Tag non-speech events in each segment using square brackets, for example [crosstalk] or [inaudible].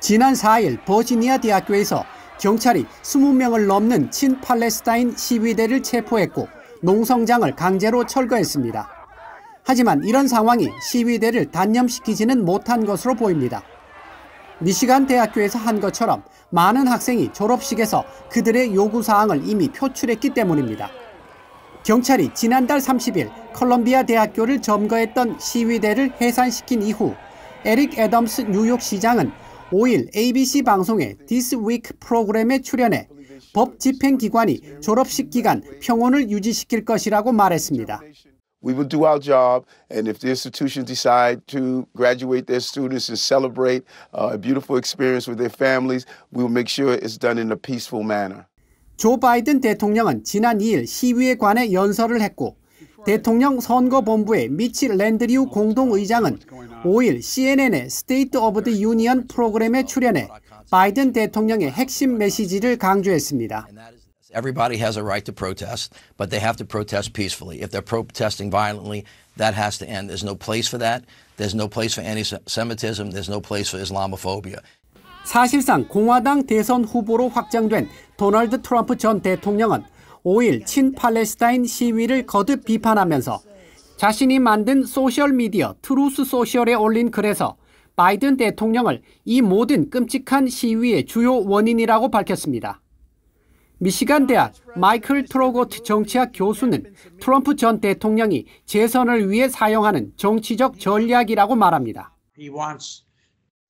지난 4일 버지니아 대학교에서 경찰이 20명을 넘는 친팔레스타인 시위대를 체포했고 농성장을 강제로 철거했습니다. 하지만 이런 상황이 시위대를 단념시키지는 못한 것으로 보입니다. 미시간 대학교에서 한 것처럼 많은 학생이 졸업식에서 그들의 요구사항을 이미 표출했기 때문입니다. 경찰이 지난달 30일 컬럼비아 대학교를 점거했던 시위대를 해산시킨 이후 에릭 애덤스 뉴욕시장은 5일 ABC 방송의 This Week 프로그램에 출연해 법 집행기관이 졸업식 기간 평온을 유지시킬 것이라고 말했습니다. We will do our job, and if the institutions decide to graduate their students and celebrate a beautiful experience with their families, we will make sure it's done in a peaceful manner. 조 바이든 대통령은 지난 2일 시위에 관해 연설을 했고 대통령 선거본부의 미치 랜드리우 공동의장은 5일 CNN의 스테이트 오브 디 유니언 프로그램에 출연해 바이든 대통령의 핵심 메시지를 강조했습니다. Everybody has a right to protest, but they have to protest peacefully. If they're protesting violently, that has to end. There's no place for that. There's no place for anti-Semitism. There's no place for Islamophobia. 사실상 공화당 대선 후보로 확정된 도널드 트럼프 전 대통령은 5일 친팔레스타인 시위를 거듭 비판하면서 자신이 만든 소셜미디어 트루스 소셜에 올린 글에서 바이든 대통령을 이 모든 끔찍한 시위의 주요 원인이라고 밝혔습니다. 미시간 대학 마이클 트로고트 정치학 교수는 트럼프 전 대통령이 재선을 위해 사용하는 정치적 전략이라고 말합니다. He wants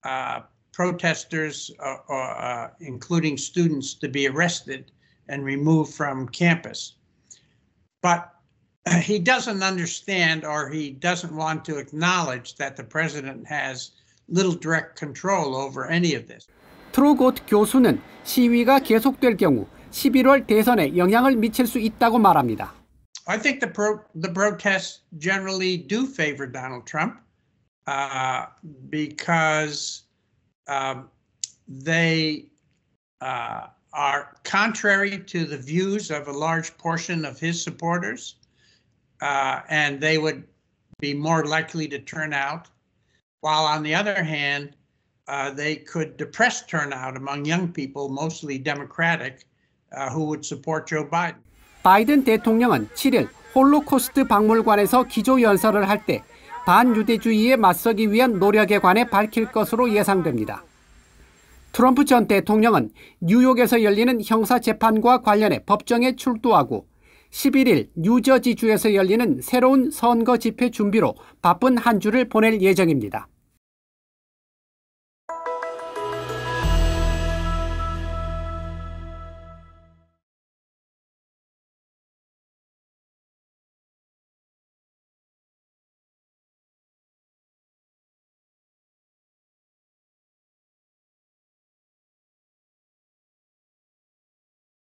uh, protesters, uh, uh, including students, to be arrested and removed from campus. But [clears throat] he doesn't understand or he doesn't want to acknowledge that the president has little direct control over any of this. 트로곳 교수는 시위가 계속될 경우 11월 대선에 영향을 미칠 수 있다고 말합니다. I think the pro the protests generally do favor Donald Trump uh, because um, they uh, are contrary to the views of a large portion of his supporters, uh, and they would be more likely to turn out. While on the other hand, uh, they could depress turnout among young people, mostly Democratic, uh, who would support Joe Biden. 바이든 대통령은 7일 홀로코스트 박물관에서 기조 연설을 할 때 반유대주의에 맞서기 위한 노력에 관해 밝힐 것으로 예상됩니다. 트럼프 전 대통령은 뉴욕에서 열리는 형사재판과 관련해 법정에 출두하고 11일 뉴저지주에서 열리는 새로운 선거 집회 준비로 바쁜 한 주를 보낼 예정입니다.